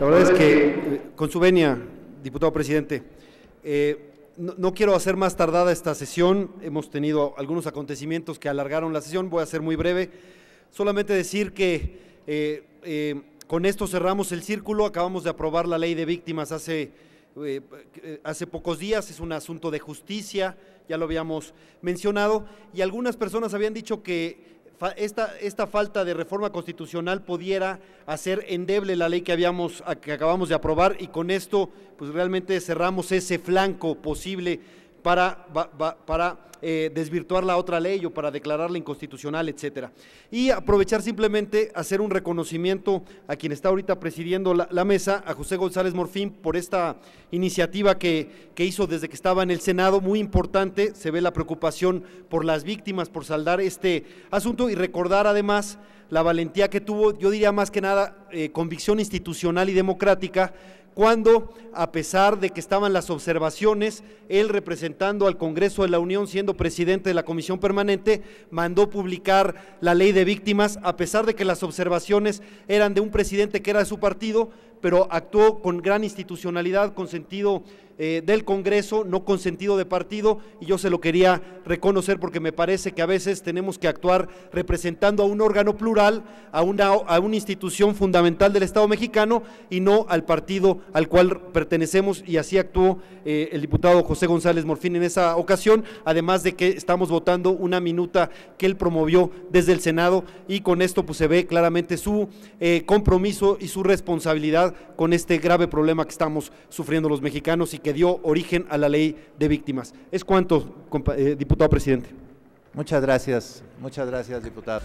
La verdad es que, eh, con su venia, diputado presidente, eh, no, quiero hacer más tardada esta sesión. Hemos tenido algunos acontecimientos que alargaron la sesión. Voy a ser muy breve. Solamente decir que eh, con esto cerramos el círculo. Acabamos de aprobar la ley de víctimas hace, hace pocos días. Es un asunto de justicia, ya lo habíamos mencionado. Y algunas personas habían dicho que esta, esta falta de reforma constitucional pudiera hacer endeble la ley que, habíamos, que acabamos de aprobar y con esto pues realmente cerramos ese flanco posible para, para eh, desvirtuar la otra ley o para declararla inconstitucional, etcétera. Y aprovechar simplemente hacer un reconocimiento a quien está ahorita presidiendo la, mesa, a José González Morfín, por esta iniciativa que, hizo desde que estaba en el Senado, muy importante, se ve la preocupación por las víctimas, por saldar este asunto y recordar además la valentía que tuvo, yo diría más que nada, eh, convicción institucional y democrática, cuando, a pesar de que estaban las observaciones, él representando al Congreso de la Unión, siendo presidente de la Comisión Permanente, mandó publicar la ley de víctimas, a pesar de que las observaciones eran de un presidente que era de su partido, pero actuó con gran institucionalidad, con sentido eh, del Congreso, no consentido de partido, y yo se lo quería reconocer porque me parece que a veces tenemos que actuar representando a un órgano plural, a una, a una institución fundamental del Estado mexicano y no al partido al cual pertenecemos, y así actuó eh, el diputado José González Morfín en esa ocasión, además de que estamos votando una minuta que él promovió desde el Senado y con esto pues se ve claramente su eh, compromiso y su responsabilidad con este grave problema que estamos sufriendo los mexicanos y que dio origen a la ley de víctimas. Es cuanto, eh, diputado presidente. Muchas gracias, muchas gracias, diputado.